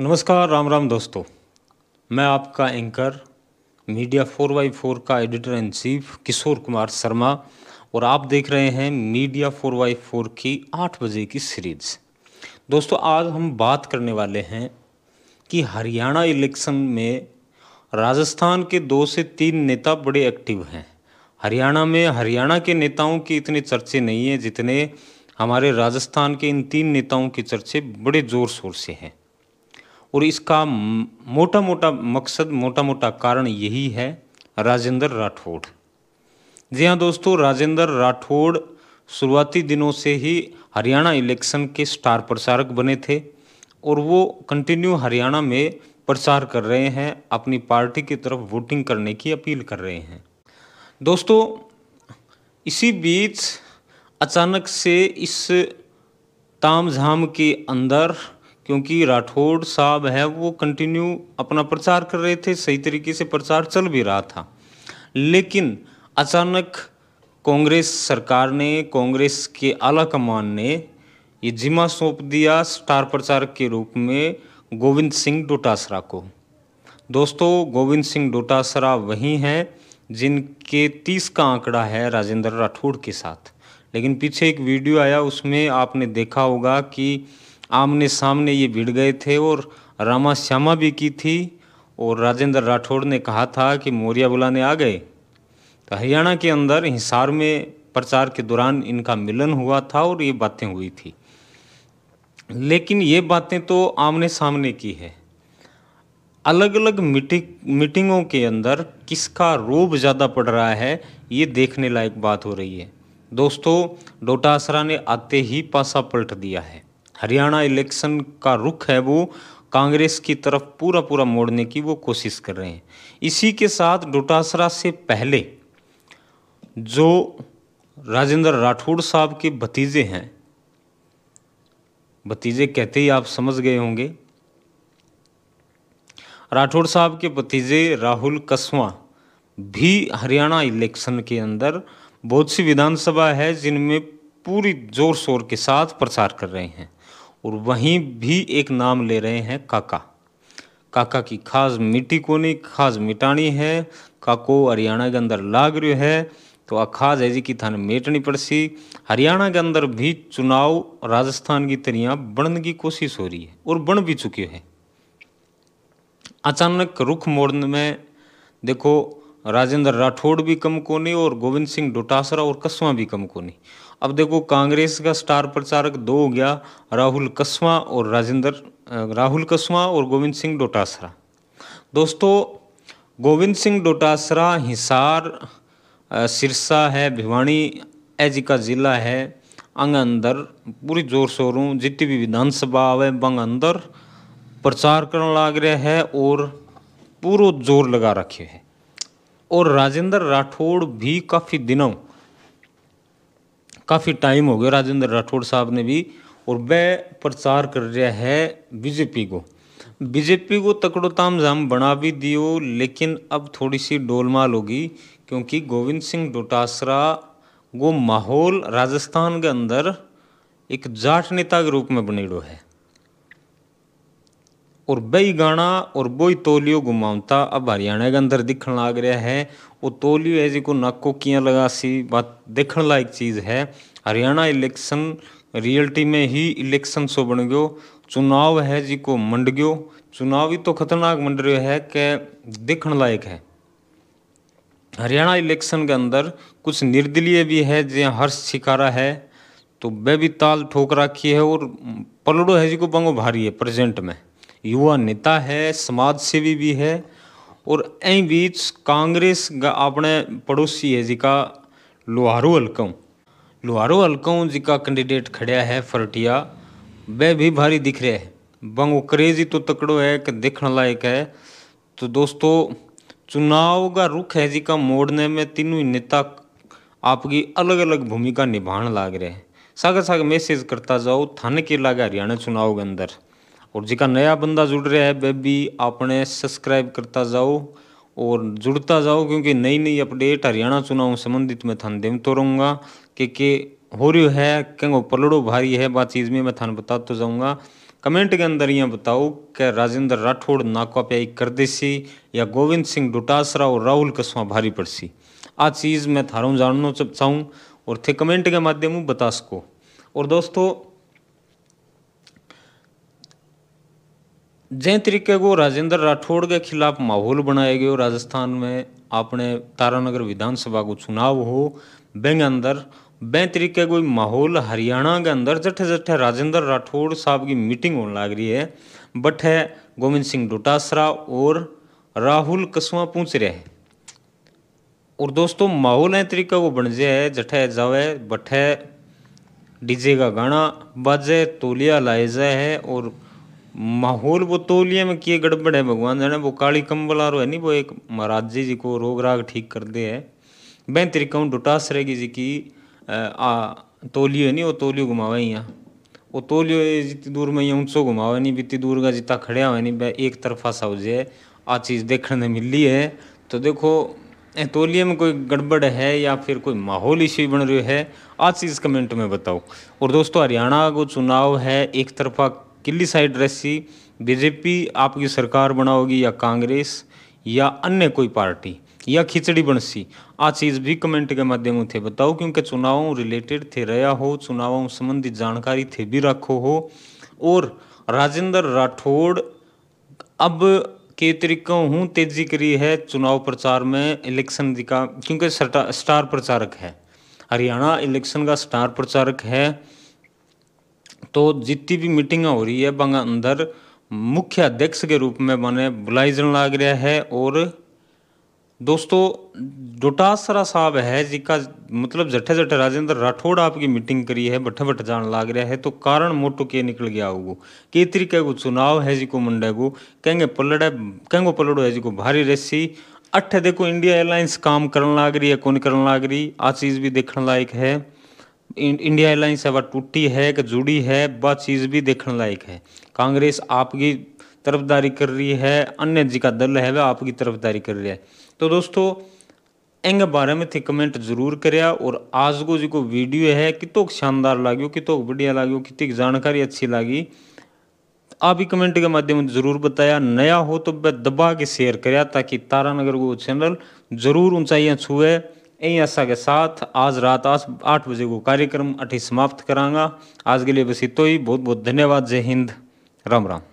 नमस्कार राम राम दोस्तों मैं आपका anchor media four by four का editor in chief Kishore Kumar Sharma और आप देख रहे हैं मीडिया फोर बाई फोर की आठ बजे की सीरीज दोस्तों आज हम बात करने वाले हैं कि हरियाणा इलेक्शन में राजस्थान के दो से तीन नेता बड़े एक्टिव हैं हरियाणा में हरियाणा के नेताओं की इतने चर्चे नहीं हैं जितने हमारे राजस्थान के इन तीन नेताओं के चर्चे बड़े ज़ोर शोर से हैं और इसका मोटा मोटा मकसद मोटा मोटा कारण यही है राजेंद्र राठौड़ जी हाँ दोस्तों राजेंद्र राठौड़ शुरुआती दिनों से ही हरियाणा इलेक्शन के स्टार प्रचारक बने थे और वो कंटिन्यू हरियाणा में प्रचार कर रहे हैं अपनी पार्टी की तरफ वोटिंग करने की अपील कर रहे हैं दोस्तों इसी बीच अचानक से इस ताम झाम के अंदर क्योंकि राठौड़ साहब है वो कंटिन्यू अपना प्रचार कर रहे थे सही तरीके से प्रचार चल भी रहा था लेकिन अचानक कांग्रेस सरकार ने कांग्रेस के आला कमान ने ये जिम्मा सौंप दिया स्टार प्रचारक के रूप में गोविंद सिंह डोटासरा को दोस्तों गोविंद सिंह डोटासरा वही हैं जिनके तीस का आंकड़ा है राजेंद्र राठौड़ के साथ लेकिन पीछे एक वीडियो आया उसमें आपने देखा होगा कि आमने सामने ये भिड़ गए थे और रामा श्यामा भी की थी और राजेंद्र राठौड़ ने कहा था कि मौर्या बुलाने आ गए तो हरियाणा के अंदर हिसार में प्रचार के दौरान इनका मिलन हुआ था और ये बातें हुई थी लेकिन ये बातें तो आमने सामने की है अलग अलग मीटिंग मीटिंगों के अंदर किसका रोब ज़्यादा पड़ रहा है ये देखने लायक बात हो रही है दोस्तों डोटासरा ने आते ही पासा पलट दिया है हरियाणा इलेक्शन का रुख है वो कांग्रेस की तरफ पूरा पूरा मोड़ने की वो कोशिश कर रहे हैं इसी के साथ डोटासरा से पहले जो राजेंद्र राठौड़ साहब के भतीजे हैं भतीजे कहते ही आप समझ गए होंगे राठौड़ साहब के भतीजे राहुल कस्वा भी हरियाणा इलेक्शन के अंदर बहुत सी विधानसभा है जिनमें पूरी जोर शोर के साथ प्रचार कर रहे हैं और वहीं भी एक नाम ले रहे हैं काका काका की खास मिट्टी कोनी खास मिटानी है काको हरियाणा के अंदर लाग रो है तो अखाज है जी की थाने मेटनी पड़सी हरियाणा के अंदर भी चुनाव राजस्थान की तरिया बनने की कोशिश हो रही है और बन भी चुके हैं अचानक रुख मोड़ने में देखो राजेंद्र राठौड़ भी कम को नहीं और गोविंद सिंह डोटासरा और कस्वा भी कम को नहीं अब देखो कांग्रेस का स्टार प्रचारक दो हो गया राहुल कस्वा और राजेंद्र राहुल कस्वा और गोविंद सिंह डोटासरा दोस्तों गोविंद सिंह डोटासरा हिसार सिरसा है भिवानी एजी का जिला है अंग अंदर पूरी जोर शोरों जितनी भी विधानसभा आवे बंग अंदर प्रचार करने लाग रहे है और पूरा जोर लगा रखे है और राजेंद्र राठौड़ भी काफ़ी दिनों काफ़ी टाइम हो गया राजेंद्र राठौड़ साहब ने भी और वह प्रचार कर रहा है बीजेपी को बीजेपी को तकड़ो ताम तामझाम बना भी दियो लेकिन अब थोड़ी सी डोलमाल होगी क्योंकि गोविंद सिंह डोटासरा वो माहौल राजस्थान के अंदर एक जाट नेता के रूप में बनेड़ो है और बई गाना और बोई तोलियो घुमावता अब हरियाणा के अंदर दिख लग रहा है वो तोलियो है जिको नाको किया लगा सी बात देखने लायक चीज़ है हरियाणा इलेक्शन रियलिटी में ही इलेक्शन सो बन गयो चुनाव है जी को मंड गयो चुनाव ही तो खतरनाक मंड रहे है कि दिखण लायक है हरियाणा इलेक्शन के अंदर कुछ निर्दलीय भी है जो हर्ष शिकारा है तो वह भी ताल ठोक रखी है और पलड़ो है जी को बंगो भारी है प्रेजेंट में युवा नेता है समाज सेवी भी है और ऐं बीच कांग्रेस का अपने पड़ोसी है जिका लोहारू हलकों लोहारू हलकों जिका कैंडिडेट खड़ा है फरटिया वह भी भारी दिख रहा है बंग क्रेज ही तो तकड़ो है कि देखने लायक है तो दोस्तों चुनाव का रुख है जिका मोड़ने में तीनों ही नेता आपकी अलग अलग भूमिका निभाने लाग रहे हैं सागर सागर मैसेज करता जाओ थाने के लागे हरियाणा चुनाव के अंदर और जिका नया बंदा जुड़ रहा है वे भी आपने सब्सक्राइब करता जाओ और जुड़ता जाओ क्योंकि नई नई अपडेट हरियाणा चुनाव संबंधित मैं थान तो रहूँगा कि के हो रही है कहो पलड़ो भारी है बात चीज़ में मैं थान बता तो जाऊँगा कमेंट के अंदर यहाँ बताओ कि राजेंद्र राठौड़ प्याई नाकवाप्याई सी या गोविंद सिंह डोटासरा और राहुल कस्वा भारी पड़सी आ चीज़ मैं थारों जानना चाहूँ और थे कमेंट के माध्यम बता सको और दोस्तों जै तरीके को राजेंद्र राठौड़ के खिलाफ माहौल बनाया गयो राजस्थान में अपने तारानगर विधानसभा को चुनाव हो बैंग अंदर बै तरीके कोई माहौल हरियाणा के अंदर जठे जठे राजेंद्र राठौड़ साहब की मीटिंग होने लग रही है बठे गोविंद सिंह डोटासरा और राहुल कसवा पूछ रहे हैं और दोस्तों माहौल है तरीका को बन जाए जठे जावे बठे डीजे का गाना बाजे तोलिया लाए जाए है और माहौल वो तौलिए तो में किए गड़बड़ है भगवान जाने वो काली कम्बल आरो है नहीं वो एक महाराज जी जी को रोग राग ठीक कर दे है बह त्रिकाउन डुटास रहेगी जी की आ तोलियो है नहीं वो तोलियो घुमावे यहाँ वो तोलियो जितनी दूर में यहाँ ऊँचो घुमावे नहीं बीती दूर का जितना खड़े हुआ नहीं वह एक तरफा सा उजे आ चीज़ देखने मिली है तो देखो तोलिए में कोई गड़बड़ है या फिर कोई माहौल इश्यू बन रही है आज चीज़ कमेंट में बताओ और दोस्तों हरियाणा को चुनाव है एक तरफा किली साइड रस्सी बीजेपी आपकी सरकार बनाओगी या कांग्रेस या अन्य कोई पार्टी या खिचड़ी बनसी आ चीज़ भी कमेंट के माध्यम थे बताओ क्योंकि चुनावों रिलेटेड थे रहा हो चुनावों संबंधी जानकारी थे भी रखो हो और राजेंद्र राठौड़ अब के तरीकों हूँ तेजी करी है चुनाव प्रचार में इलेक्शन का क्योंकि स्टार प्रचारक है हरियाणा इलेक्शन का स्टार प्रचारक है तो जितनी भी मीटिंग हो रही है बंगा अंदर मुख्य अध्यक्ष के रूप में बने बुलाई जन लाग रहा है और दोस्तों डोटासरा साहब है जिका मतलब जठे जठे राजेंद्र राठौड़ आपकी मीटिंग करी है बठे बठे जान लाग रहा है तो कारण मोटो के निकल गया होगो के तरीके को चुनाव है जी को मुंडेगो को कहेंगे पलड़े कहेंगो पलड़ो है जी को भारी रेसी अठे देखो इंडिया एयरलाइंस काम करने लाग रही है कौन करने लाग रही आ चीज़ भी देखने लायक है इंडिया एयरलाइंस है वह टूटी है कि जुड़ी है वह चीज़ भी देखने लायक है कांग्रेस आपकी तरफदारी कर रही है अन्य जी का दल है वह आपकी तरफदारी कर रहा है तो दोस्तों एंग बारे में थे कमेंट जरूर करया और आज को जी को वीडियो है कितों शानदार लागो कितों बढ़िया लागो कितनी जानकारी अच्छी लागी आप ही कमेंट के माध्यम से जरूर बताया नया हो तो वह दबा के शेयर कराया ताकि तारानगर को चैनल जरूर ऊंचाइयाँ छुए यही आशा के साथ आज रात आज आठ बजे को कार्यक्रम अठी समाप्त करांगा आज के लिए बस इतो ही बहुत बहुत धन्यवाद जय हिंद राम राम